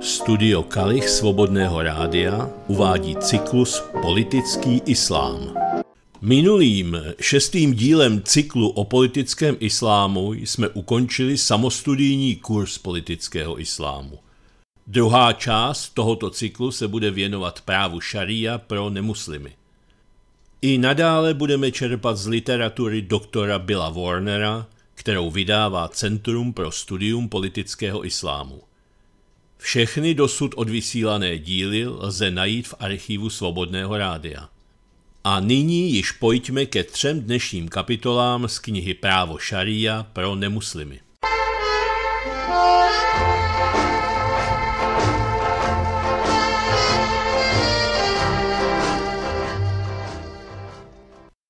Studio Kalich Svobodného rádia uvádí cyklus Politický islám. Minulým šestým dílem cyklu o politickém islámu jsme ukončili samostudijní kurz politického islámu. Druhá část tohoto cyklu se bude věnovat právu šaria pro nemuslimy. I nadále budeme čerpat z literatury doktora Billa Warnera, kterou vydává Centrum pro studium politického islámu. Všechny dosud odvysílané díly lze najít v archivu Svobodného rádia. A nyní již pojďme ke třem dnešním kapitolám z knihy Právo šaria pro nemuslimy.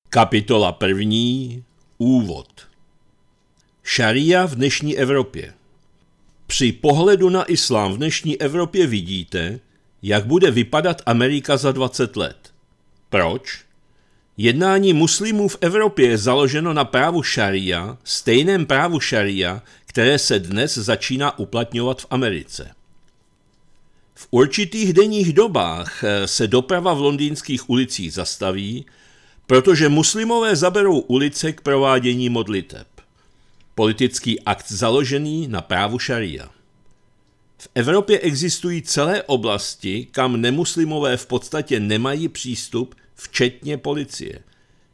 Kapitola první. Úvod. Šaria v dnešní Evropě. Při pohledu na islám v dnešní Evropě vidíte, jak bude vypadat Amerika za 20 let. Proč? Jednání muslimů v Evropě je založeno na právu šaria, stejném právu šaria, které se dnes začíná uplatňovat v Americe. V určitých denních dobách eh, se doprava v londýnských ulicích zastaví, protože muslimové zaberou ulice k provádění modliteb politický akt založený na právu šaria. V Evropě existují celé oblasti, kam nemuslimové v podstatě nemají přístup, včetně policie.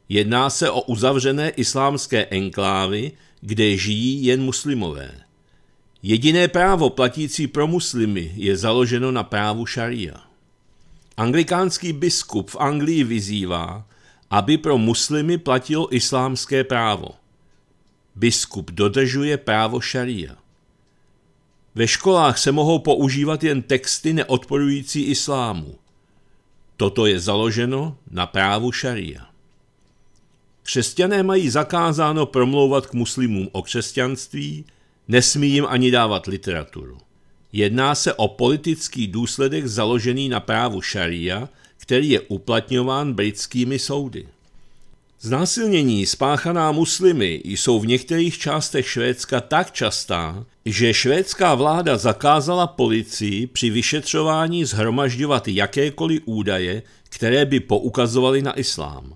Jedná se o uzavřené islámské enklávy, kde žijí jen muslimové. Jediné právo platící pro muslimy je založeno na právu šaria. Anglikánský biskup v Anglii vyzývá, aby pro muslimy platilo islámské právo – Biskup dodržuje právo šaria. Ve školách se mohou používat jen texty neodporující islámu. Toto je založeno na právu šaria. Křesťané mají zakázáno promlouvat k muslimům o křesťanství, nesmí jim ani dávat literaturu. Jedná se o politický důsledek založený na právu šaria, který je uplatňován britskými soudy. Znásilnění spáchaná muslimy jsou v některých částech Švédska tak častá, že švédská vláda zakázala policii při vyšetřování zhromažďovat jakékoliv údaje, které by poukazovaly na islám.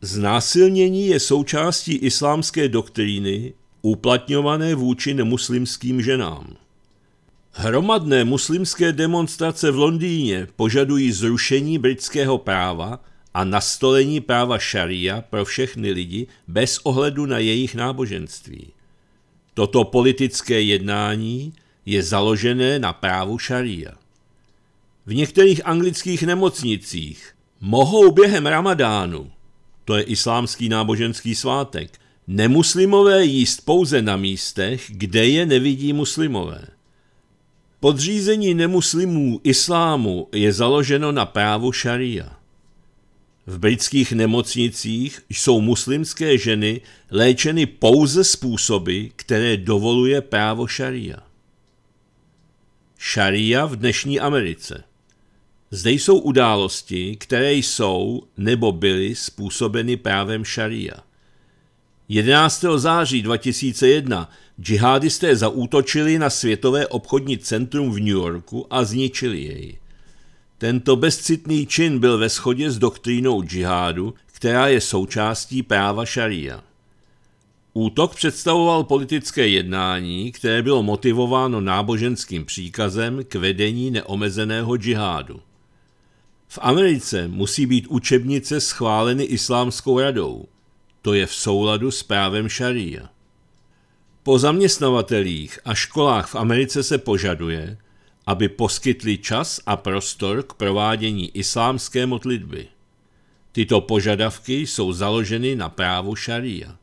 Znásilnění je součástí islámské doktríny uplatňované vůči nemuslimským ženám. Hromadné muslimské demonstrace v Londýně požadují zrušení britského práva, a nastolení práva šaria pro všechny lidi bez ohledu na jejich náboženství. Toto politické jednání je založené na právu šaria. V některých anglických nemocnicích mohou během ramadánu, to je islámský náboženský svátek, nemuslimové jíst pouze na místech, kde je nevidí muslimové. Podřízení nemuslimů islámu je založeno na právu šaria. V britských nemocnicích jsou muslimské ženy léčeny pouze způsoby, které dovoluje právo šaria. Šaria v dnešní Americe. Zde jsou události, které jsou nebo byly způsobeny právem šaria. 11. září 2001 džihadisté zaútočili na Světové obchodní centrum v New Yorku a zničili jej. Tento bezcitný čin byl ve shodě s doktrínou džihádu, která je součástí práva šaria. Útok představoval politické jednání, které bylo motivováno náboženským příkazem k vedení neomezeného džihádu. V Americe musí být učebnice schváleny Islámskou radou. To je v souladu s právem šaria. Po zaměstnavatelích a školách v Americe se požaduje, aby poskytli čas a prostor k provádění islámské modlitby. Tyto požadavky jsou založeny na právu šaria.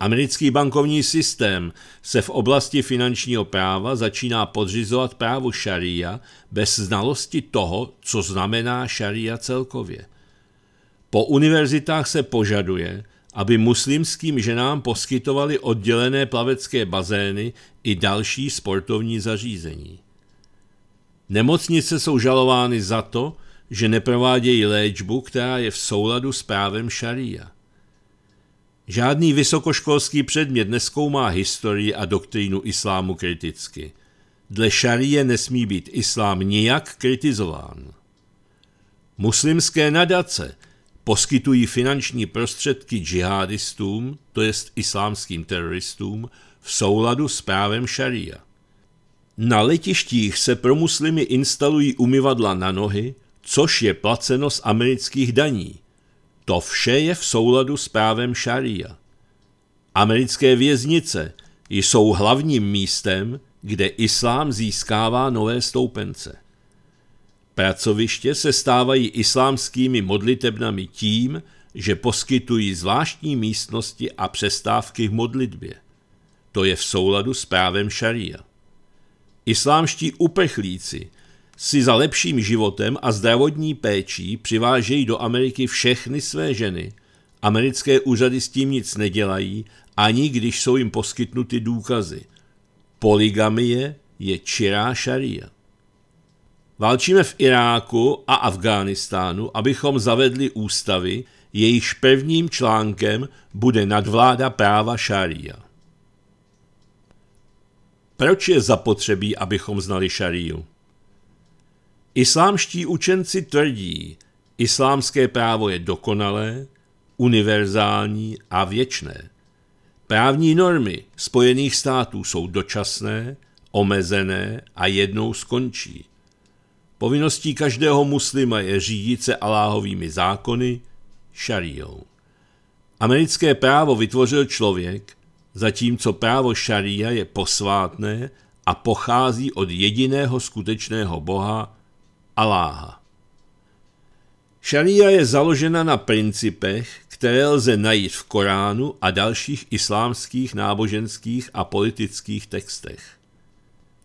Americký bankovní systém se v oblasti finančního práva začíná podřizovat právu šaria bez znalosti toho, co znamená šaria celkově. Po univerzitách se požaduje, aby muslimským ženám poskytovali oddělené plavecké bazény i další sportovní zařízení. Nemocnice jsou žalovány za to, že neprovádějí léčbu, která je v souladu s právem šaria. Žádný vysokoškolský předmět neskoumá historii a doktrínu islámu kriticky. Dle šarie nesmí být islám nijak kritizován. Muslimské nadace poskytují finanční prostředky džihadistům, to jest islámským teroristům, v souladu s právem šaria. Na letištích se pro muslimy instalují umyvadla na nohy, což je placeno z amerických daní. To vše je v souladu s právem šaria. Americké věznice jsou hlavním místem, kde islám získává nové stoupence. Pracoviště se stávají islámskými modlitebnami tím, že poskytují zvláštní místnosti a přestávky v modlitbě. To je v souladu s právem šaria. Islámští upechlíci si za lepším životem a zdravotní péčí přivážejí do Ameriky všechny své ženy. Americké úřady s tím nic nedělají, ani když jsou jim poskytnuty důkazy. Poligamie je čirá šaria. Válčíme v Iráku a Afghánistánu, abychom zavedli ústavy, jejichž prvním článkem bude nadvláda práva šaria. Proč je zapotřebí, abychom znali šaríu? Islámští učenci tvrdí, islámské právo je dokonalé, univerzální a věčné. Právní normy Spojených států jsou dočasné, omezené a jednou skončí. Povinností každého muslima je řídit se Aláhovými zákony, šaríou. Americké právo vytvořil člověk, zatímco právo šaria je posvátné a pochází od jediného skutečného Boha, Aláha. Šaria je založena na principech, které lze najít v Koránu a dalších islámských náboženských a politických textech.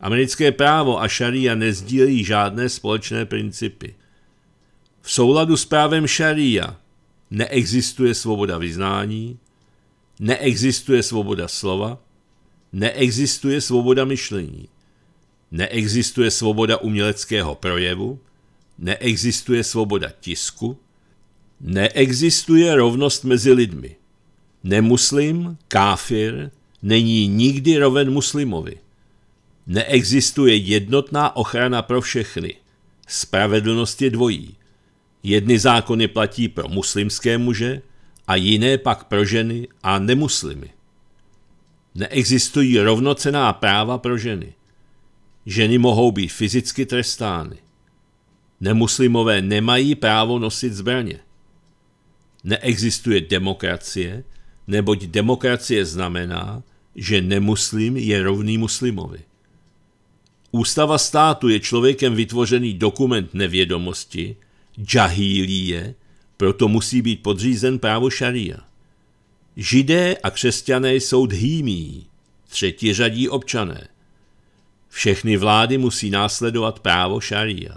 Americké právo a šaria nezdílí žádné společné principy. V souladu s právem šaria neexistuje svoboda vyznání, Neexistuje svoboda slova, neexistuje svoboda myšlení, neexistuje svoboda uměleckého projevu, neexistuje svoboda tisku, neexistuje rovnost mezi lidmi. Nemuslim, káfir, není nikdy roven muslimovi. Neexistuje jednotná ochrana pro všechny. Spravedlnost je dvojí. Jedny zákony platí pro muslimské muže, a jiné pak pro ženy a nemuslimy. Neexistují rovnocená práva pro ženy. Ženy mohou být fyzicky trestány. Nemuslimové nemají právo nosit zbraně. Neexistuje demokracie, neboť demokracie znamená, že nemuslim je rovný muslimovi. Ústava státu je člověkem vytvořený dokument nevědomosti, je, proto musí být podřízen právo šaria. Židé a křesťané jsou dhýmí, třetí řadí občané. Všechny vlády musí následovat právo šaria.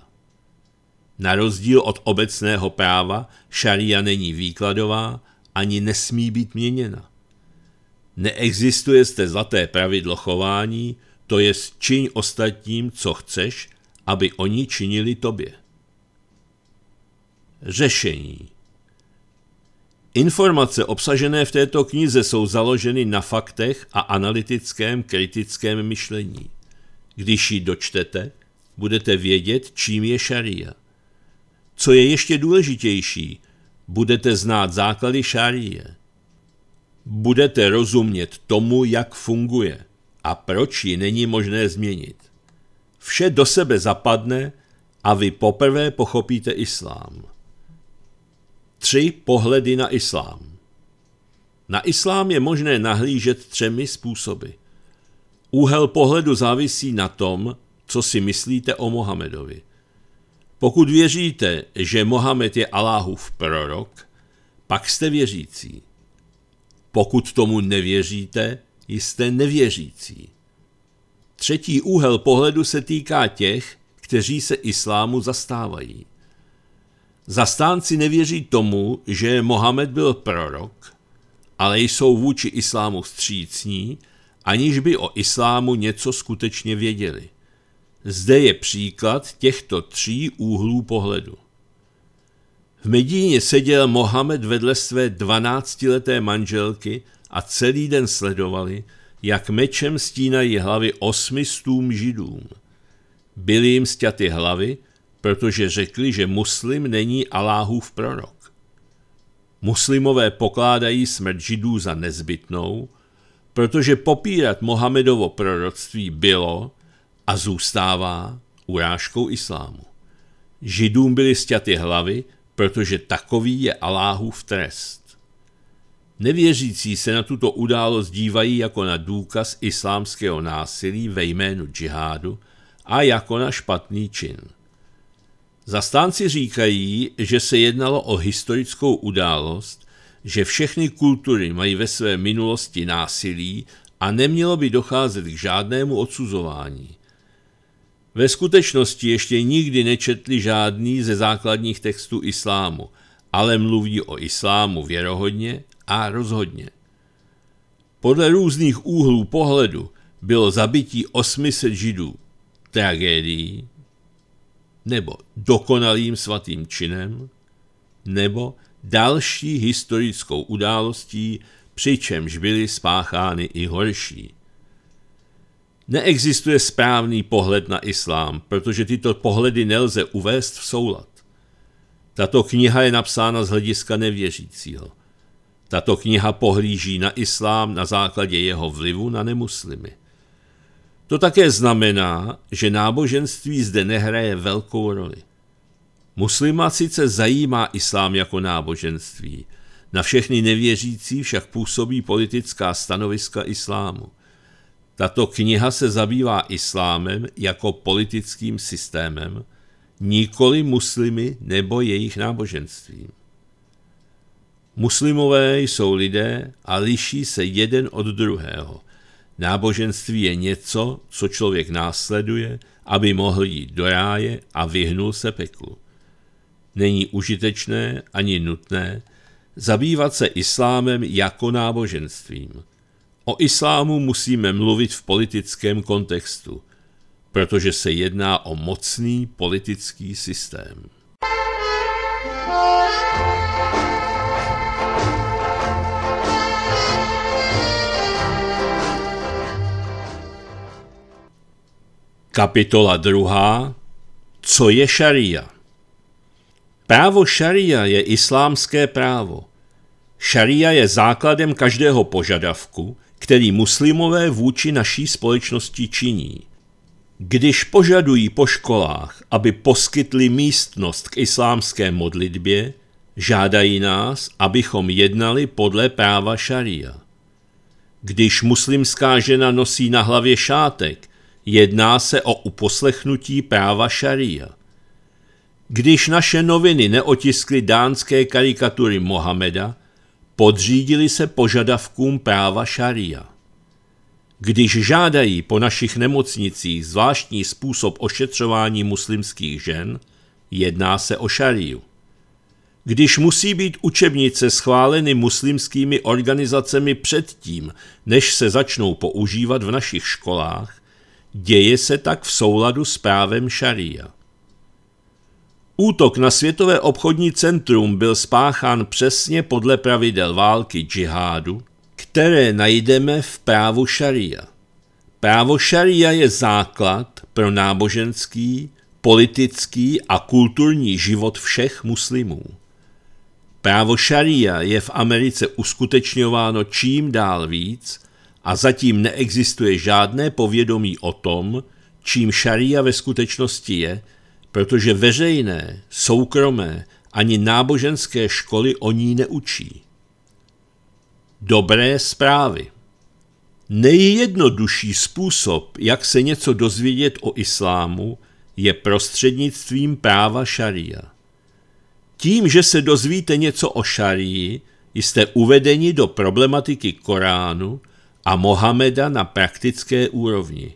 Na rozdíl od obecného práva šaria není výkladová ani nesmí být měněna. Neexistuje zde zlaté pravidlo chování, to je čiň ostatním, co chceš, aby oni činili tobě. Řešení Informace obsažené v této knize jsou založeny na faktech a analytickém kritickém myšlení. Když ji dočtete, budete vědět, čím je šaria. Co je ještě důležitější, budete znát základy šarie. Budete rozumět tomu, jak funguje a proč ji není možné změnit. Vše do sebe zapadne a vy poprvé pochopíte islám. Tři pohledy na islám. Na islám je možné nahlížet třemi způsoby. Úhel pohledu závisí na tom, co si myslíte o Mohamedovi. Pokud věříte, že Mohamed je Aláhův prorok, pak jste věřící. Pokud tomu nevěříte, jste nevěřící. Třetí úhel pohledu se týká těch, kteří se islámu zastávají. Zastánci nevěří tomu, že Mohamed byl prorok, ale jsou vůči islámu střícní, aniž by o islámu něco skutečně věděli. Zde je příklad těchto tří úhlů pohledu. V Medíně seděl Mohamed vedle své dvanáctileté manželky a celý den sledovali, jak mečem stínají hlavy osmi stům židům. Byly jim stěty hlavy protože řekli, že muslim není Aláhův prorok. Muslimové pokládají smrt židů za nezbytnou, protože popírat Mohamedovo proroctví bylo a zůstává urážkou islámu. Židům byly sťaty hlavy, protože takový je Aláhův trest. Nevěřící se na tuto událost dívají jako na důkaz islámského násilí ve jménu džihádu a jako na špatný čin. Zastánci říkají, že se jednalo o historickou událost, že všechny kultury mají ve své minulosti násilí a nemělo by docházet k žádnému odsuzování. Ve skutečnosti ještě nikdy nečetli žádný ze základních textů islámu, ale mluví o islámu věrohodně a rozhodně. Podle různých úhlů pohledu bylo zabití 800 židů tragédií, nebo dokonalým svatým činem, nebo další historickou událostí, přičemž byly spáchány i horší. Neexistuje správný pohled na islám, protože tyto pohledy nelze uvést v soulad. Tato kniha je napsána z hlediska nevěřícího. Tato kniha pohlíží na islám na základě jeho vlivu na nemuslimy. To také znamená, že náboženství zde nehraje velkou roli. Muslima sice zajímá islám jako náboženství, na všechny nevěřící však působí politická stanoviska islámu. Tato kniha se zabývá islámem jako politickým systémem, nikoli muslimy nebo jejich náboženstvím. Muslimové jsou lidé a liší se jeden od druhého – Náboženství je něco, co člověk následuje, aby mohl jít do ráje a vyhnul se peklu. Není užitečné ani nutné zabývat se islámem jako náboženstvím. O islámu musíme mluvit v politickém kontextu, protože se jedná o mocný politický systém. Kapitola 2. Co je šaria? Právo šaria je islámské právo. Šaria je základem každého požadavku, který muslimové vůči naší společnosti činí. Když požadují po školách, aby poskytli místnost k islámské modlitbě, žádají nás, abychom jednali podle práva šaria. Když muslimská žena nosí na hlavě šátek, Jedná se o uposlechnutí práva šaria. Když naše noviny neotiskly dánské karikatury Mohameda, podřídili se požadavkům práva šaria. Když žádají po našich nemocnicích zvláštní způsob ošetřování muslimských žen, jedná se o šariu. Když musí být učebnice schváleny muslimskými organizacemi předtím, než se začnou používat v našich školách, Děje se tak v souladu s právem šaria. Útok na Světové obchodní centrum byl spáchán přesně podle pravidel války džihádu, které najdeme v právu šaria. Právo šaria je základ pro náboženský, politický a kulturní život všech muslimů. Právo šaria je v Americe uskutečňováno čím dál víc a zatím neexistuje žádné povědomí o tom, čím šaria ve skutečnosti je, protože veřejné, soukromé ani náboženské školy o ní neučí. Dobré zprávy Nejjednodušší způsob, jak se něco dozvědět o islámu, je prostřednictvím práva šaria. Tím, že se dozvíte něco o šarii, jste uvedeni do problematiky Koránu a Mohameda na praktické úrovni.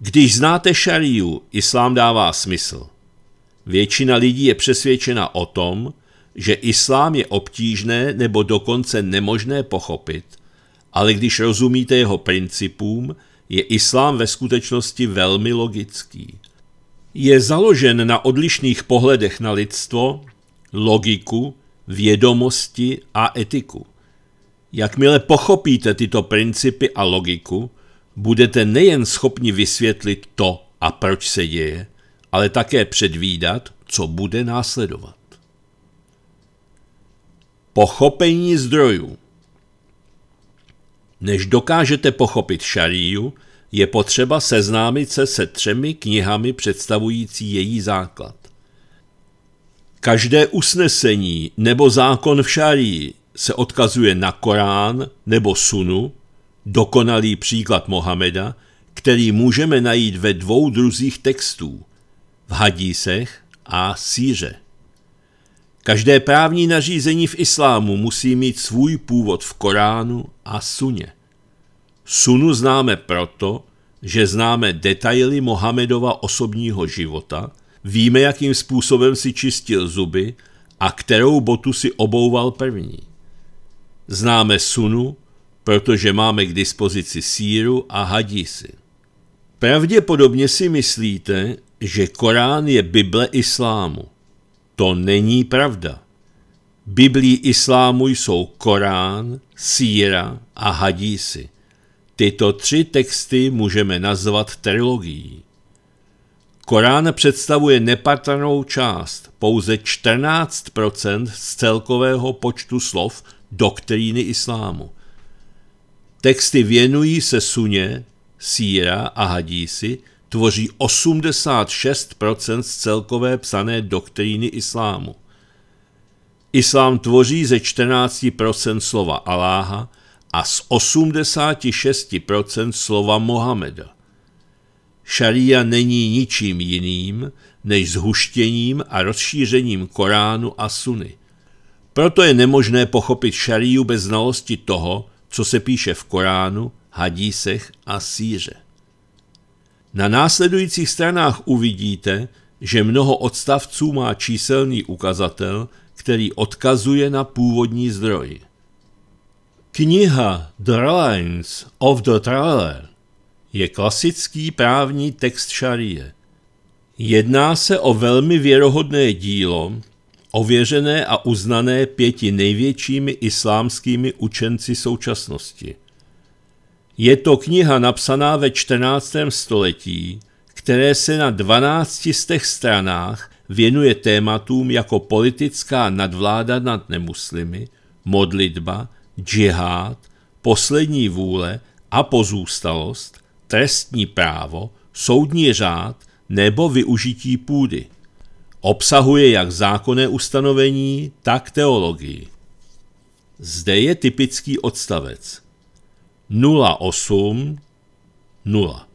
Když znáte šariu, islám dává smysl. Většina lidí je přesvědčena o tom, že islám je obtížné nebo dokonce nemožné pochopit, ale když rozumíte jeho principům, je islám ve skutečnosti velmi logický. Je založen na odlišných pohledech na lidstvo, logiku, vědomosti a etiku. Jakmile pochopíte tyto principy a logiku, budete nejen schopni vysvětlit to a proč se děje, ale také předvídat, co bude následovat. Pochopení zdrojů Než dokážete pochopit šaríju, je potřeba seznámit se se třemi knihami představující její základ. Každé usnesení nebo zákon v šaríji se odkazuje na Korán nebo Sunu, dokonalý příklad Mohameda, který můžeme najít ve dvou druzích textů v hadísech a síře. Každé právní nařízení v islámu musí mít svůj původ v Koránu a Suně. Sunu známe proto, že známe detaily Mohamedova osobního života, víme, jakým způsobem si čistil zuby a kterou botu si obouval první. Známe sunu, protože máme k dispozici síru a hadísy. Pravděpodobně si myslíte, že Korán je Bible islámu. To není pravda. Biblí islámu jsou Korán, síra a hadísy. Tyto tři texty můžeme nazvat trilogií. Korán představuje nepatrnou část, pouze 14 z celkového počtu slov doktríny islámu. Texty věnují se suně, síra a hadísi, tvoří 86% z celkové psané doktríny islámu. Islám tvoří ze 14% slova Aláha a z 86% slova Mohameda. Šaria není ničím jiným než zhuštěním a rozšířením Koránu a Suny – proto je nemožné pochopit šariu bez znalosti toho, co se píše v Koránu, hadísech a síře. Na následujících stranách uvidíte, že mnoho odstavců má číselný ukazatel, který odkazuje na původní zdroj. Kniha The of the Trailer je klasický právní text šarie. Jedná se o velmi věrohodné dílo, ověřené a uznané pěti největšími islámskými učenci současnosti. Je to kniha napsaná ve 14. století, které se na 12 z těch stranách věnuje tématům jako politická nadvláda nad nemuslimy, modlitba, džihád, poslední vůle a pozůstalost, trestní právo, soudní řád nebo využití půdy. Obsahuje jak zákonné ustanovení, tak teologii. Zde je typický odstavec 08 0.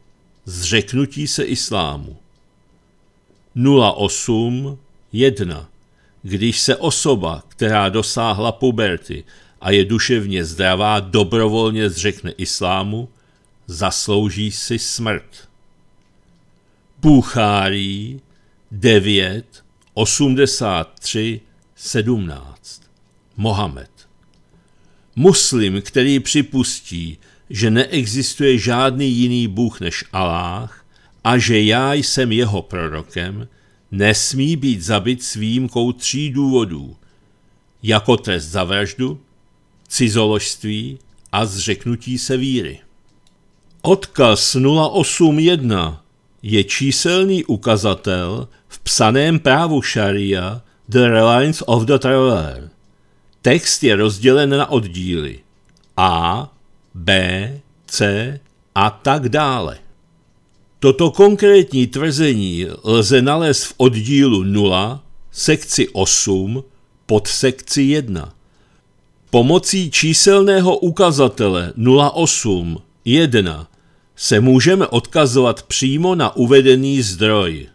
Zřeknutí se islámu. 08 1. Když se osoba, která dosáhla puberty a je duševně zdravá, dobrovolně zřekne islámu, zaslouží si smrt. Buchárij 9, 83, 17. Mohamed. Muslim, který připustí, že neexistuje žádný jiný Bůh než Aláh a že já jsem jeho prorokem, nesmí být zabit s výjimkou tří důvodů. Jako trest za vraždu, cizoložství a zřeknutí se víry. Odkaz 081 je číselný ukazatel, v psaném právu šaria The Reliance of the Traveler. Text je rozdělen na oddíly A, B, C a tak dále. Toto konkrétní tvrzení lze nalézt v oddílu 0, sekci 8, pod sekci 1. Pomocí číselného ukazatele 0.8.1 1 se můžeme odkazovat přímo na uvedený zdroj.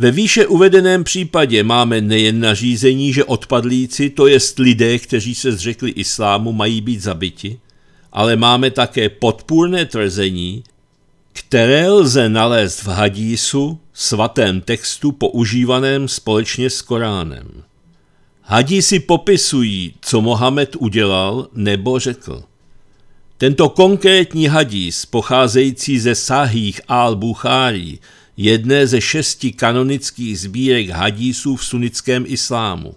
Ve výše uvedeném případě máme nejen nařízení, že odpadlíci, to jest lidé, kteří se zřekli islámu, mají být zabiti, ale máme také podpůrné tvrzení, které lze nalézt v hadísu, svatém textu používaném společně s Koránem. Hadísi popisují, co Mohamed udělal nebo řekl. Tento konkrétní hadís, pocházející ze Sahých al bukhari jedné ze šesti kanonických sbírek hadísů v sunnickém islámu.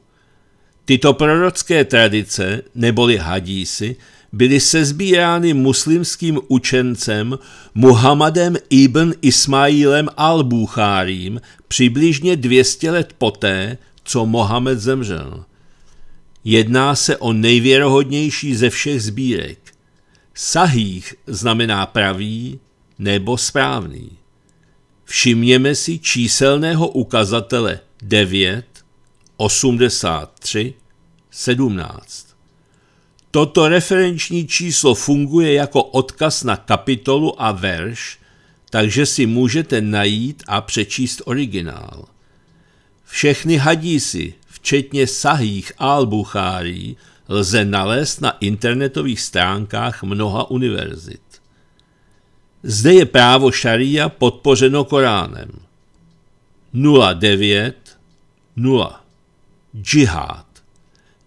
Tyto prorocké tradice, neboli hadísy, byly sezbírány muslimským učencem Muhammadem ibn Ismailem al-Bukhárim přibližně 200 let poté, co Mohamed zemřel. Jedná se o nejvěrohodnější ze všech sbírek. Sahých znamená pravý nebo správný. Všimněme si číselného ukazatele 9, 83, 17. Toto referenční číslo funguje jako odkaz na kapitolu a verš, takže si můžete najít a přečíst originál. Všechny hadísy, včetně sahých al lze nalézt na internetových stránkách mnoha univerzit. Zde je právo šaria podpořeno Koránem. 09 0. Džihad.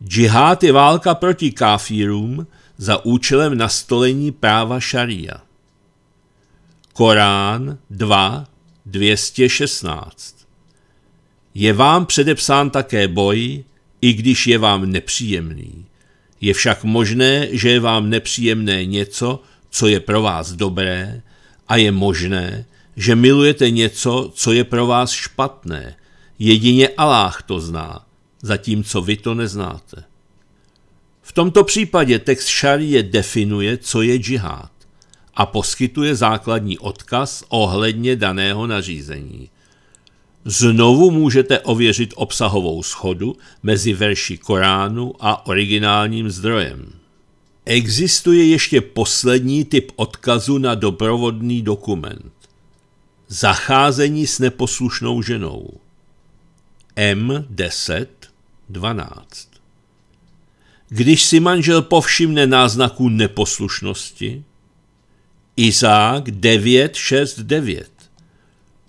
Džihad je válka proti káfírům za účelem nastolení práva šaria. Korán 2. 216. Je vám předepsán také boj, i když je vám nepříjemný. Je však možné, že je vám nepříjemné něco, co je pro vás dobré a je možné, že milujete něco, co je pro vás špatné. Jedině Aláh to zná, zatímco vy to neznáte. V tomto případě text šarie definuje, co je džihad a poskytuje základní odkaz ohledně daného nařízení. Znovu můžete ověřit obsahovou schodu mezi verší Koránu a originálním zdrojem. Existuje ještě poslední typ odkazu na doprovodný dokument. Zacházení s neposlušnou ženou. M10 12. Když si manžel povšimne náznaku neposlušnosti, Izák 969.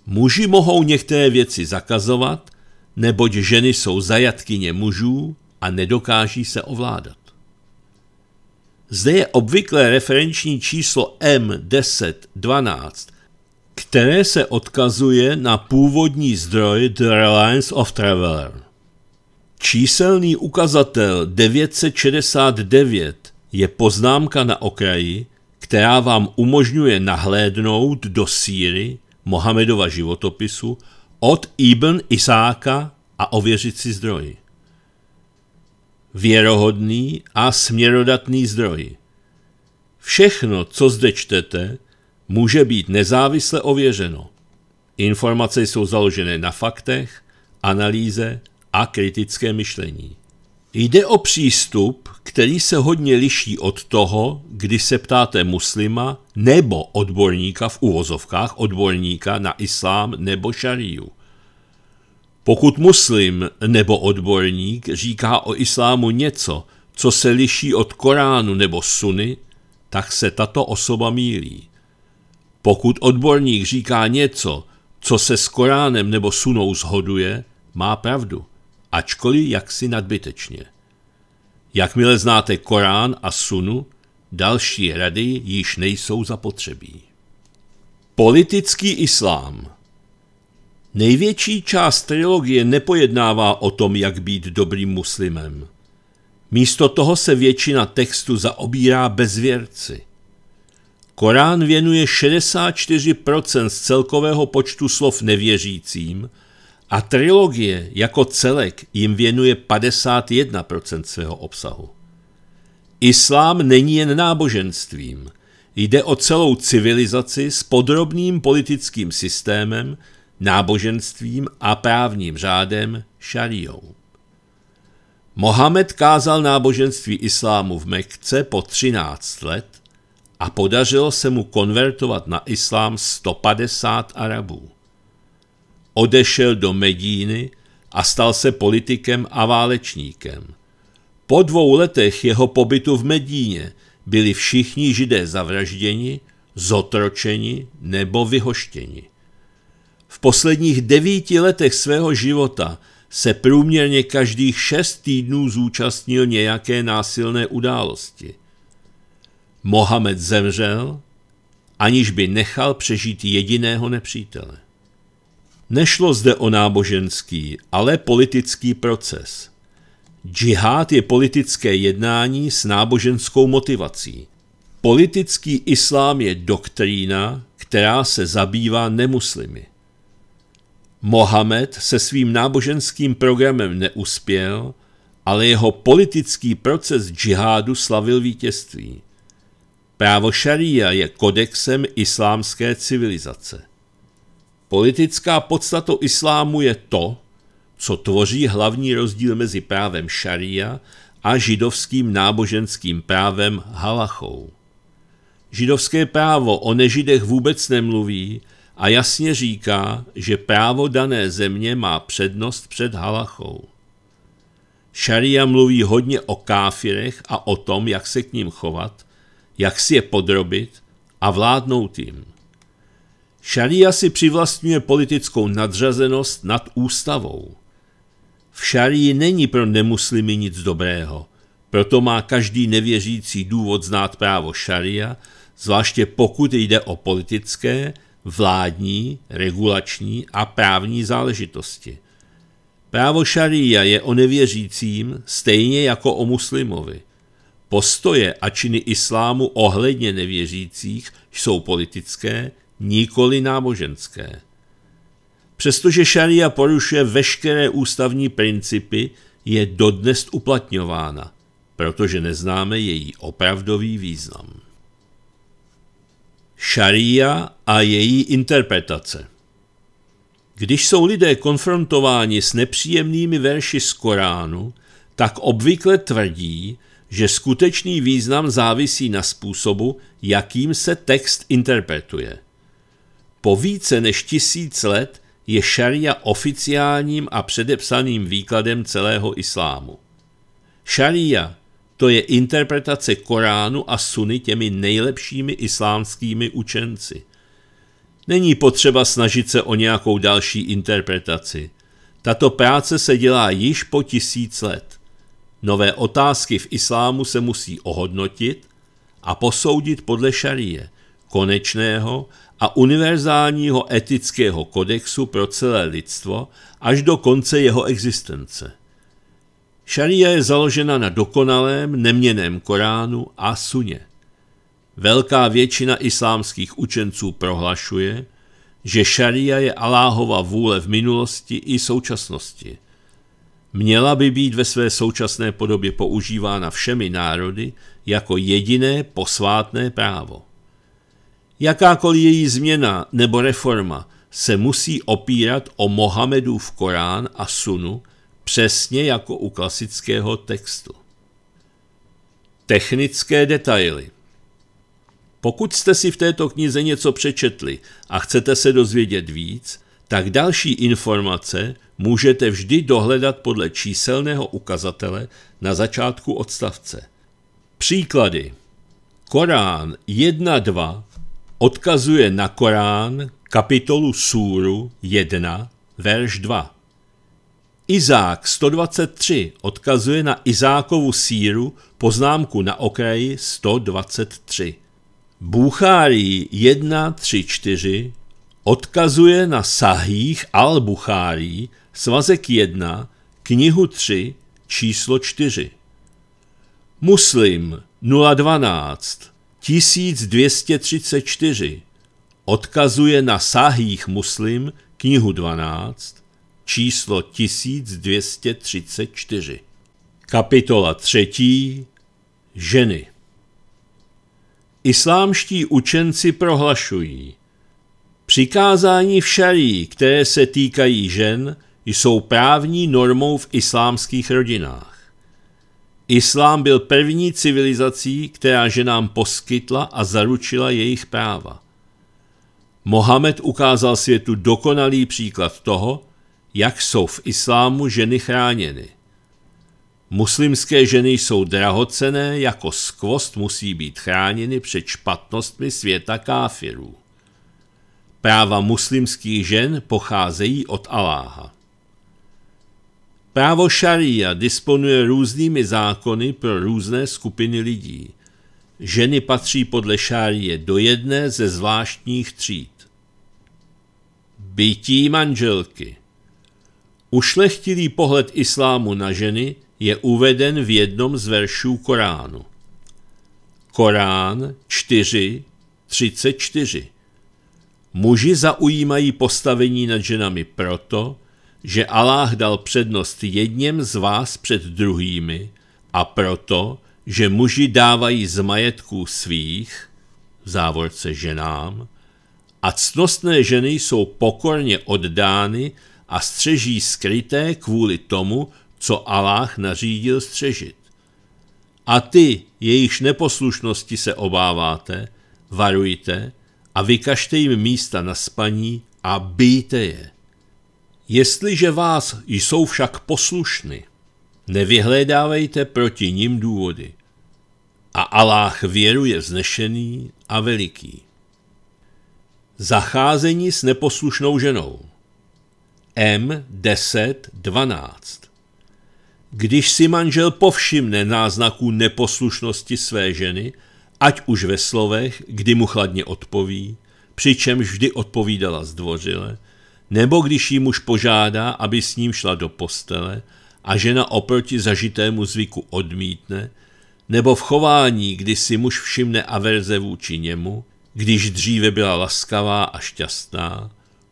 Muži mohou některé věci zakazovat, neboť ženy jsou zajatkyně mužů a nedokáží se ovládat. Zde je obvyklé referenční číslo M1012, které se odkazuje na původní zdroj The Reliance of Traveler. Číselný ukazatel 969 je poznámka na okraji, která vám umožňuje nahlédnout do síry Mohamedova životopisu od Ibn Isáka a ověřit si zdroji věrohodný a směrodatný zdroj. Všechno, co zde čtete, může být nezávisle ověřeno. Informace jsou založené na faktech, analýze a kritické myšlení. Jde o přístup, který se hodně liší od toho, kdy se ptáte muslima nebo odborníka v uvozovkách, odborníka na islám nebo šariu. Pokud muslim nebo odborník říká o islámu něco, co se liší od Koránu nebo Suny, tak se tato osoba mílí. Pokud odborník říká něco, co se s Koránem nebo Sunou zhoduje, má pravdu, ačkoliv jaksi nadbytečně. Jakmile znáte Korán a Sunu, další rady již nejsou zapotřebí. Politický islám – Největší část trilogie nepojednává o tom, jak být dobrým muslimem. Místo toho se většina textu zaobírá bezvěrci. Korán věnuje 64% z celkového počtu slov nevěřícím a trilogie jako celek jim věnuje 51% svého obsahu. Islám není jen náboženstvím, jde o celou civilizaci s podrobným politickým systémem, náboženstvím a právním řádem šariou. Mohamed kázal náboženství islámu v Mekce po 13 let a podařilo se mu konvertovat na islám 150 Arabů. Odešel do Medíny a stal se politikem a válečníkem. Po dvou letech jeho pobytu v Medíně byli všichni židé zavražděni, zotročeni nebo vyhoštěni. V posledních devíti letech svého života se průměrně každých šest týdnů zúčastnil nějaké násilné události. Mohamed zemřel, aniž by nechal přežít jediného nepřítele. Nešlo zde o náboženský, ale politický proces. Džihad je politické jednání s náboženskou motivací. Politický islám je doktrína, která se zabývá nemuslimy. Mohamed se svým náboženským programem neuspěl, ale jeho politický proces džihádu slavil vítězství. Právo šaria je kodexem islámské civilizace. Politická podstata islámu je to, co tvoří hlavní rozdíl mezi právem šaria a židovským náboženským právem halachou. Židovské právo o nežidech vůbec nemluví a jasně říká, že právo dané země má přednost před halachou. Šaria mluví hodně o káfirech a o tom, jak se k ním chovat, jak si je podrobit a vládnout jim. Šaria si přivlastňuje politickou nadřazenost nad ústavou. V šarii není pro nemuslimy nic dobrého, proto má každý nevěřící důvod znát právo šaria, zvláště pokud jde o politické vládní, regulační a právní záležitosti. Právo šaria je o nevěřícím stejně jako o muslimovi. Postoje a činy islámu ohledně nevěřících jsou politické, nikoli náboženské. Přestože šaria porušuje veškeré ústavní principy, je dodnes uplatňována, protože neznáme její opravdový význam šaria a její interpretace. Když jsou lidé konfrontováni s nepříjemnými verši z Koránu, tak obvykle tvrdí, že skutečný význam závisí na způsobu, jakým se text interpretuje. Po více než tisíc let je šaria oficiálním a předepsaným výkladem celého islámu. Šaria to je interpretace Koránu a Suny těmi nejlepšími islámskými učenci. Není potřeba snažit se o nějakou další interpretaci. Tato práce se dělá již po tisíc let. Nové otázky v islámu se musí ohodnotit a posoudit podle šarie, konečného a univerzálního etického kodexu pro celé lidstvo až do konce jeho existence. Šaria je založena na dokonalém, neměném Koránu a suně. Velká většina islámských učenců prohlašuje, že šaria je Aláhova vůle v minulosti i současnosti. Měla by být ve své současné podobě používána všemi národy jako jediné posvátné právo. Jakákoliv její změna nebo reforma se musí opírat o Mohamedův Korán a Sunu – přesně jako u klasického textu. Technické detaily Pokud jste si v této knize něco přečetli a chcete se dozvědět víc, tak další informace můžete vždy dohledat podle číselného ukazatele na začátku odstavce. Příklady Korán 1.2 odkazuje na Korán kapitolu Súru 1, verš 2. Izák 123 odkazuje na Izákovu síru poznámku na okraji 123. Buchárí 1.3.4 odkazuje na Sahých al buchárí svazek 1, knihu 3, číslo 4. Muslim 012 1234 odkazuje na Sahých Muslim knihu 12, číslo 1234. Kapitola třetí Ženy Islámští učenci prohlašují Přikázání v šarí, které se týkají žen, jsou právní normou v islámských rodinách. Islám byl první civilizací, která ženám poskytla a zaručila jejich práva. Mohamed ukázal světu dokonalý příklad toho, jak jsou v islámu ženy chráněny. Muslimské ženy jsou drahocené, jako skvost musí být chráněny před špatnostmi světa káfirů. Práva muslimských žen pocházejí od Aláha. Právo šaria disponuje různými zákony pro různé skupiny lidí. Ženy patří podle šárie do jedné ze zvláštních tříd. Bytí manželky – Ušlechtilý pohled islámu na ženy je uveden v jednom z veršů Koránu. Korán 4, 34. Muži zaujímají postavení nad ženami proto, že Aláh dal přednost jedněm z vás před druhými a proto, že muži dávají z majetků svých, v závorce ženám, a cnostné ženy jsou pokorně oddány a střeží skryté kvůli tomu, co Aláh nařídil střežit. A ty, jejichž neposlušnosti se obáváte, varujte a vykažte jim místa na spaní a bijte je. Jestliže vás jsou však poslušny, nevyhledávejte proti ním důvody. A Aláh věru je vznešený a veliký. Zacházení s neposlušnou ženou. M10.12. Když si manžel povšimne náznaků neposlušnosti své ženy, ať už ve slovech, kdy mu chladně odpoví, přičemž vždy odpovídala zdvořile, nebo když jí muž požádá, aby s ním šla do postele a žena oproti zažitému zvyku odmítne, nebo v chování, kdy si muž všimne averze vůči němu, když dříve byla laskavá a šťastná,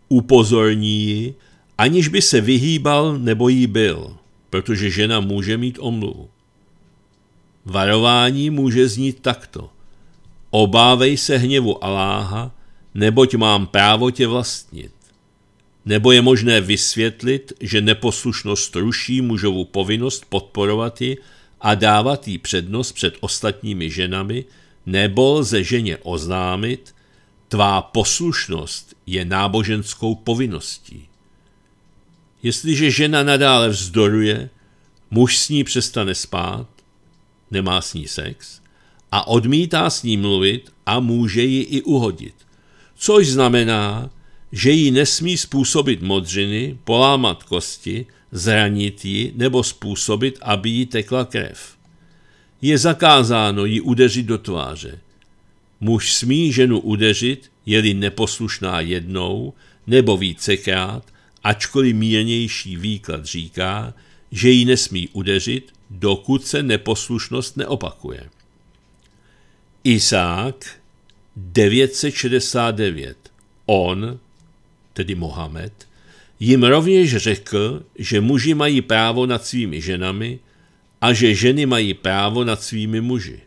upozorní ji aniž by se vyhýbal nebo jí byl, protože žena může mít omluvu. Varování může znít takto. Obávej se hněvu Aláha, neboť mám právo tě vlastnit. Nebo je možné vysvětlit, že neposlušnost ruší mužovu povinnost podporovat ji a dávat jí přednost před ostatními ženami, nebo lze ženě oznámit, tvá poslušnost je náboženskou povinností. Jestliže žena nadále vzdoruje, muž s ní přestane spát, nemá s ní sex a odmítá s ní mluvit a může ji i uhodit. Což znamená, že jí nesmí způsobit modřiny, polámat kosti, zranit ji nebo způsobit, aby jí tekla krev. Je zakázáno ji udeřit do tváře. Muž smí ženu udeřit, je-li neposlušná jednou nebo vícekrát, ačkoliv mírnější výklad říká, že ji nesmí udeřit, dokud se neposlušnost neopakuje. Isák 969. On, tedy Mohamed, jim rovněž řekl, že muži mají právo nad svými ženami a že ženy mají právo nad svými muži.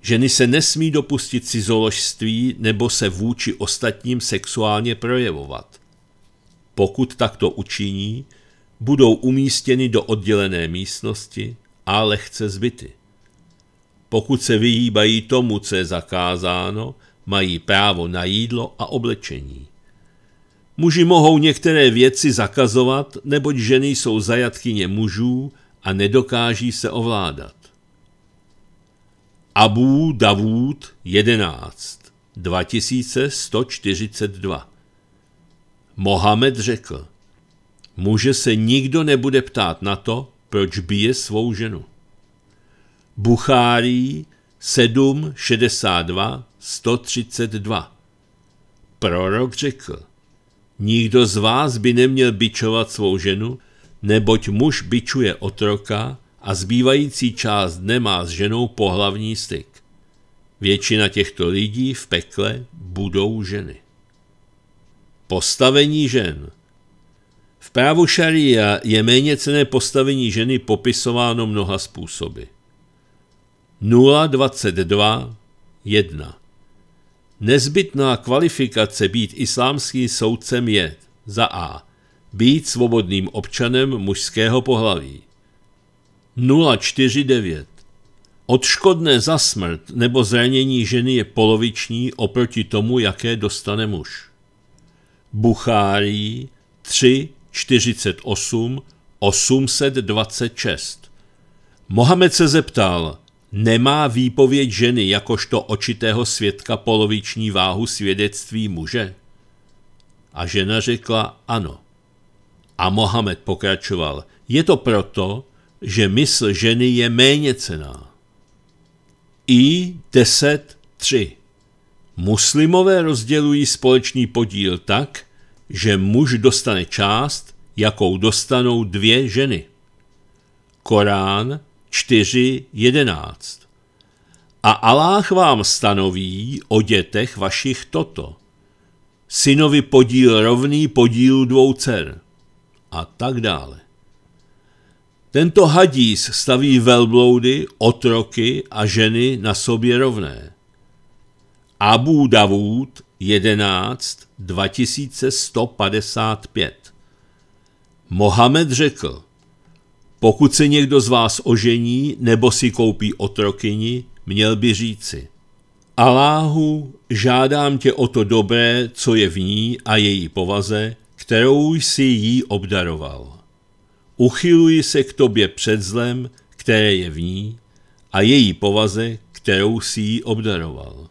Ženy se nesmí dopustit cizoložství nebo se vůči ostatním sexuálně projevovat. Pokud takto učiní, budou umístěny do oddělené místnosti a lehce zbyty. Pokud se vyhýbají tomu, co je zakázáno, mají právo na jídlo a oblečení. Muži mohou některé věci zakazovat, neboť ženy jsou zajatkyně mužů a nedokáží se ovládat. Abu Davud 11 2142 Mohamed řekl, muže se nikdo nebude ptát na to, proč bije svou ženu. Buchárý 762 132 Prorok řekl, nikdo z vás by neměl bičovat svou ženu, neboť muž bičuje otroka a zbývající část nemá s ženou pohlavní styk. Většina těchto lidí v pekle budou ženy. Postavení žen V právu šaria je méně cené postavení ženy popisováno mnoha způsoby. 0.22.1 Nezbytná kvalifikace být islámským soudcem je za A. Být svobodným občanem mužského pohlaví. 049. Odškodné za smrt nebo zranění ženy je poloviční oproti tomu, jaké dostane muž. Buchárij 3, 48, 826. Mohamed se zeptal, nemá výpověď ženy jakožto očitého svědka poloviční váhu svědectví muže? A žena řekla ano. A Mohamed pokračoval, je to proto, že mysl ženy je méně cená. I 10.3 Muslimové rozdělují společný podíl tak, že muž dostane část, jakou dostanou dvě ženy. Korán 4.11 A Aláh vám stanoví o dětech vašich toto. Synovi podíl rovný podílu dvou dcer. A tak dále. Tento hadís staví velbloudy, otroky a ženy na sobě rovné. Abu Davud 11 2155 Mohamed řekl, pokud se někdo z vás ožení nebo si koupí otrokyni, měl by říci, Aláhu, žádám tě o to dobré, co je v ní a její povaze, kterou jsi jí obdaroval. Uchyluji se k tobě před zlem, které je v ní, a její povaze, kterou jsi jí obdaroval.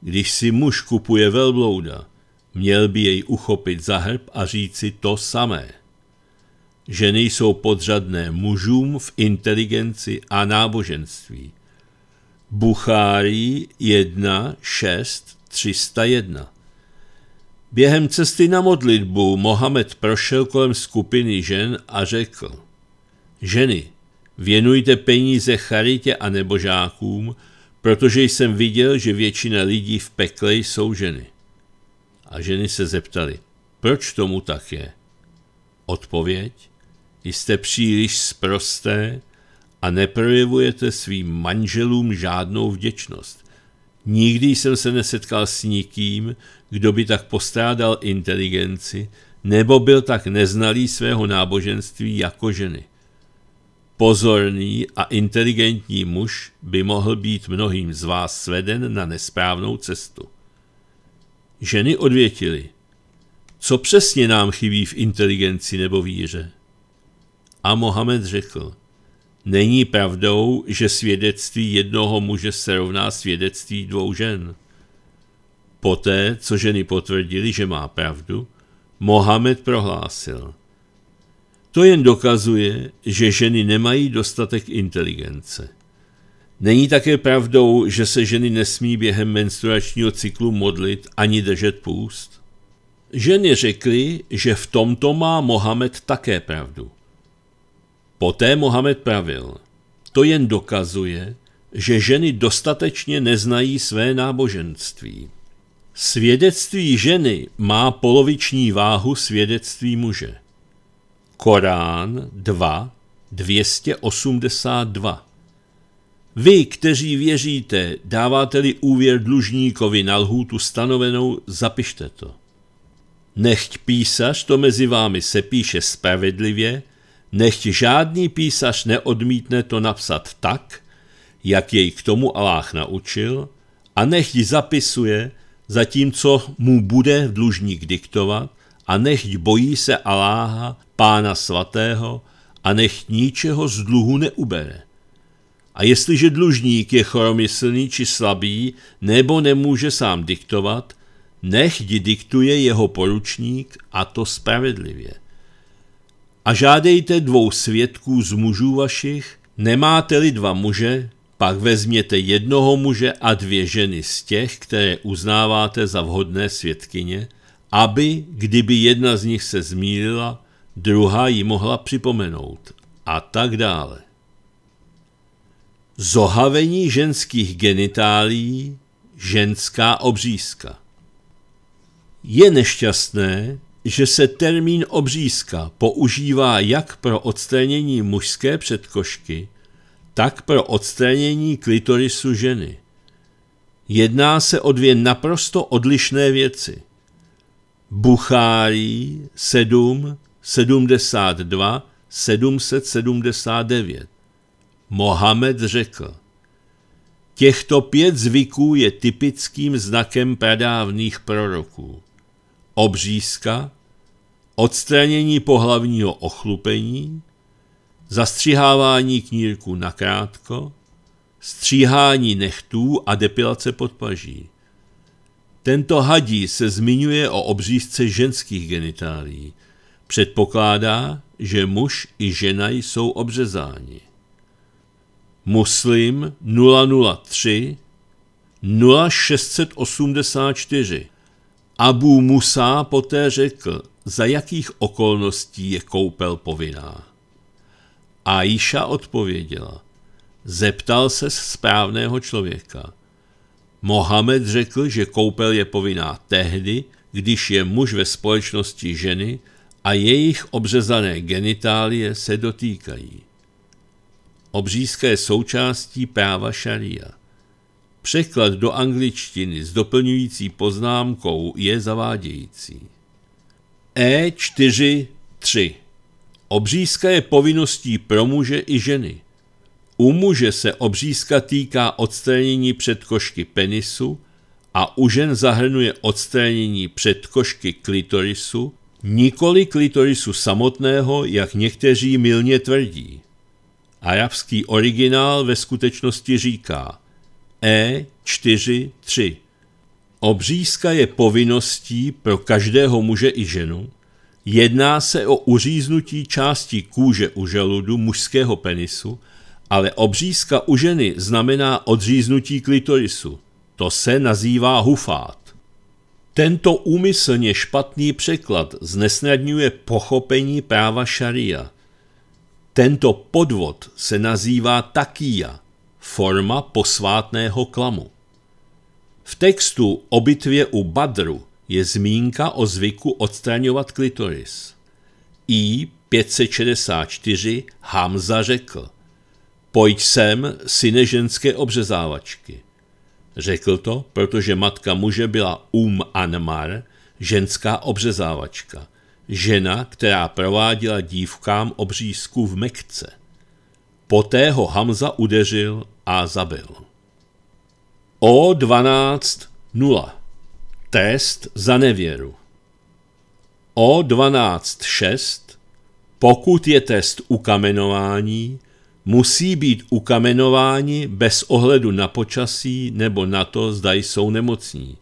Když si muž kupuje velblouda, měl by jej uchopit za hrb a říci to samé. Ženy jsou podřadné mužům v inteligenci a náboženství. Buchárí 1, 6, 301 Během cesty na modlitbu Mohamed prošel kolem skupiny žen a řekl Ženy, věnujte peníze charitě a nebožákům, protože jsem viděl, že většina lidí v pekle jsou ženy. A ženy se zeptali, proč tomu tak je? Odpověď? Jste příliš sprosté a neprojevujete svým manželům žádnou vděčnost. Nikdy jsem se nesetkal s nikým, kdo by tak postrádal inteligenci nebo byl tak neznalý svého náboženství jako ženy. Pozorný a inteligentní muž by mohl být mnohým z vás sveden na nesprávnou cestu. Ženy odvětily. Co přesně nám chybí v inteligenci nebo víře? A Mohamed řekl. Není pravdou, že svědectví jednoho muže se rovná svědectví dvou žen. Poté, co ženy potvrdili, že má pravdu, Mohamed prohlásil – to jen dokazuje, že ženy nemají dostatek inteligence. Není také pravdou, že se ženy nesmí během menstruačního cyklu modlit ani držet půst? Ženy řekly, že v tomto má Mohamed také pravdu. Poté Mohamed pravil. To jen dokazuje, že ženy dostatečně neznají své náboženství. Svědectví ženy má poloviční váhu svědectví muže. Korán 2, 282. Vy, kteří věříte, dáváte-li úvěr dlužníkovi na lhůtu stanovenou, zapište to. Nechť písař to mezi vámi se píše spravedlivě, nechť žádný písař neodmítne to napsat tak, jak jej k tomu Aláh naučil, a nechť zapisuje, zatímco mu bude dlužník diktovat, a nechť bojí se Aláha, Pána Svatého, a nech ničeho z dluhu neubere. A jestliže dlužník je choromyslný či slabý, nebo nemůže sám diktovat, nechť diktuje jeho poručník a to spravedlivě. A žádejte dvou svědků z mužů vašich, nemáte-li dva muže, pak vezměte jednoho muže a dvě ženy z těch, které uznáváte za vhodné svědkyně, aby, kdyby jedna z nich se zmílila, druhá ji mohla připomenout a tak dále. Zohavení ženských genitálií, ženská obřízka. Je nešťastné, že se termín obřízka používá jak pro odstranění mužské předkošky, tak pro odstranění klitorisu ženy. Jedná se o dvě naprosto odlišné věci. Buchárij 7, 72, 779. Mohamed řekl, Těchto pět zvyků je typickým znakem pradávných proroků. Obřízka, odstranění pohlavního ochlupení, zastřihávání knírku nakrátko, stříhání nechtů a depilace podpaží. Tento hadí se zmiňuje o obřízce ženských genitálií. Předpokládá, že muž i žena jsou obřezáni. Muslim 003 0684 Abu Musa poté řekl, za jakých okolností je koupel povinná. Aisha odpověděla, zeptal se správného člověka. Mohamed řekl, že koupel je povinná tehdy, když je muž ve společnosti ženy a jejich obřezané genitálie se dotýkají. Obřízka je součástí práva šaria. Překlad do angličtiny s doplňující poznámkou je zavádějící. E4.3 Obřízka je povinností pro muže i ženy – u muže se obřízka týká odstranění předkošky penisu a u žen zahrnuje odstranění předkošky klitorisu, nikoli klitorisu samotného, jak někteří milně tvrdí. Arabský originál ve skutečnosti říká E4.3. Obřízka je povinností pro každého muže i ženu. Jedná se o uříznutí části kůže u žaludu mužského penisu ale obřízka u ženy znamená odříznutí klitorisu. To se nazývá hufát. Tento úmyslně špatný překlad znesnadňuje pochopení práva šaria. Tento podvod se nazývá takia, forma posvátného klamu. V textu o bitvě u Badru je zmínka o zvyku odstraňovat klitoris. I 564 Hamza řekl – Pojď sem, syne ženské obřezávačky. Řekl to, protože matka muže byla Um Anmar, ženská obřezávačka, žena, která prováděla dívkám obřízku v Mekce. Poté ho Hamza udeřil a zabil. O 12.0 Test za nevěru O 12.6 Pokud je test ukamenování, musí být ukamenováni bez ohledu na počasí nebo na to, zda jsou nemocní.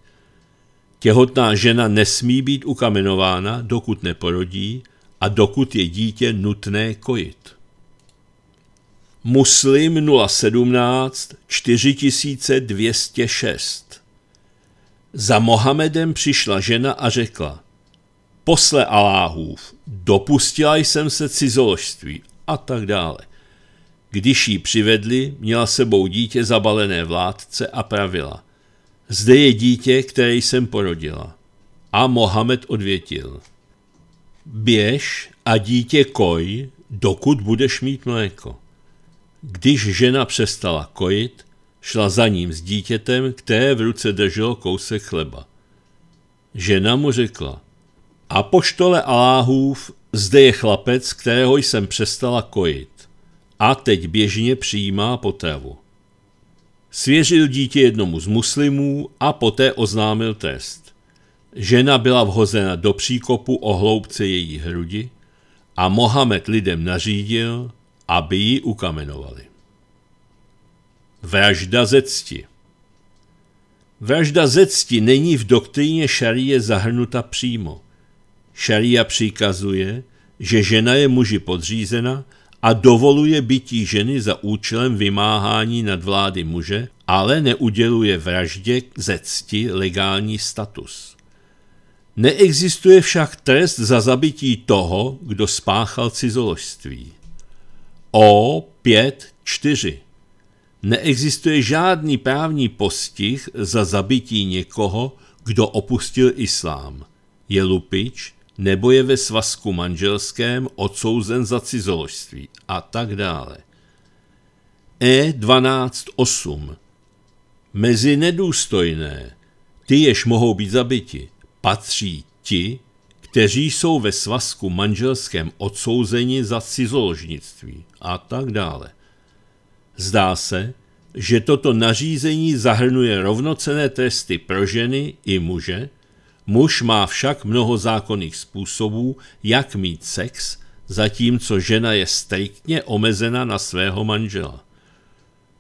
Těhotná žena nesmí být ukamenována, dokud neporodí a dokud je dítě nutné kojit. Muslim 017 4206 Za Mohamedem přišla žena a řekla Posle Aláhův, dopustila jsem se cizoložství a tak dále. Když ji přivedli, měla sebou dítě zabalené v látce a pravila. Zde je dítě, které jsem porodila. A Mohamed odvětil. Běž a dítě koj, dokud budeš mít mléko. Když žena přestala kojit, šla za ním s dítětem, které v ruce drželo kousek chleba. Žena mu řekla, a poštole Aláhův, zde je chlapec, kterého jsem přestala kojit a teď běžně přijímá potravu. Svěřil dítě jednomu z muslimů a poté oznámil test. Žena byla vhozena do příkopu o hloubce její hrudi a Mohamed lidem nařídil, aby ji ukamenovali. Vražda ze cti Vražda ze cti není v doktríně šarie zahrnuta přímo. Šaria přikazuje, že žena je muži podřízena a dovoluje bytí ženy za účelem vymáhání nadvlády muže, ale neuděluje vraždě ze cti legální status. Neexistuje však trest za zabití toho, kdo spáchal cizoložství. O 5.4 Neexistuje žádný právní postih za zabití někoho, kdo opustil islám. Je lupič, nebo je ve svazku manželském odsouzen za cizoložství a tak dále. E 12.8. Mezi nedůstojné, ty jež mohou být zabiti, patří ti, kteří jsou ve svazku manželském odsouzeni za cizoložnictví a tak dále. Zdá se, že toto nařízení zahrnuje rovnocené tresty pro ženy i muže, Muž má však mnoho zákonných způsobů, jak mít sex, zatímco žena je striktně omezena na svého manžela.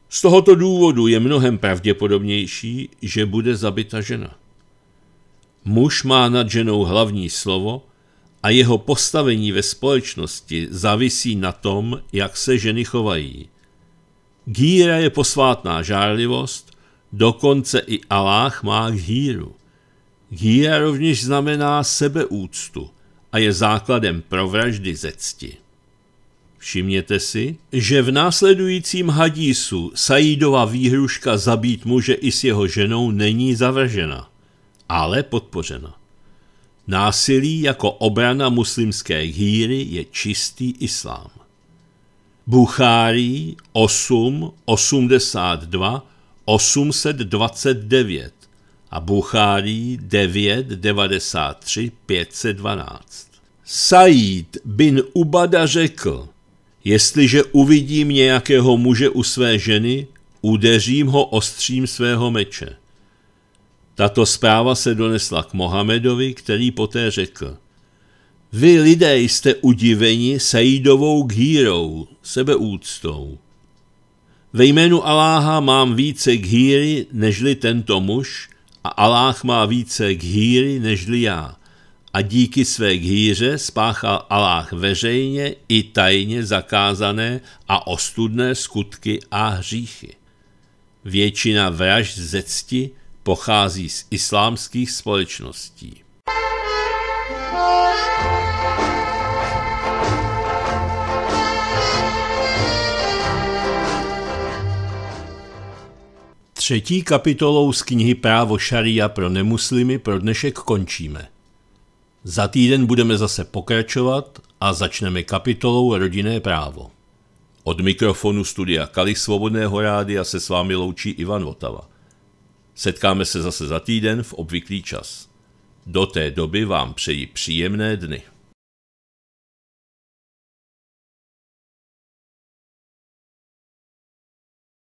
Z tohoto důvodu je mnohem pravděpodobnější, že bude zabita žena. Muž má nad ženou hlavní slovo a jeho postavení ve společnosti závisí na tom, jak se ženy chovají. Gíra je posvátná žárlivost, dokonce i Aláh má hýru. Hýra rovněž znamená sebeúctu a je základem pro vraždy ze cti. Všimněte si, že v následujícím hadísu Saidova výhruška zabít muže i s jeho ženou není zavržena, ale podpořena. Násilí jako obrana muslimské hýry je čistý islám. Buchárý 8, 82, 829 a 9, 9.93 512. Said bin Ubada řekl, jestliže uvidím nějakého muže u své ženy, udeřím ho ostřím svého meče. Tato zpráva se donesla k Mohamedovi, který poté řekl, vy lidé jste udiveni Saidovou gírou, sebeúctou. Ve jménu Aláha mám více gíry nežli tento muž, a Aláh má více gíry nežli já. A díky své gíře spáchal Aláh veřejně i tajně zakázané a ostudné skutky a hříchy. Většina vražd ze cti pochází z islámských společností. Třetí kapitolou z knihy Právo šaria pro nemuslimy pro dnešek končíme. Za týden budeme zase pokračovat a začneme kapitolou Rodinné právo. Od mikrofonu studia Kali Svobodného rádia se s vámi loučí Ivan Votava. Setkáme se zase za týden v obvyklý čas. Do té doby vám přeji příjemné dny.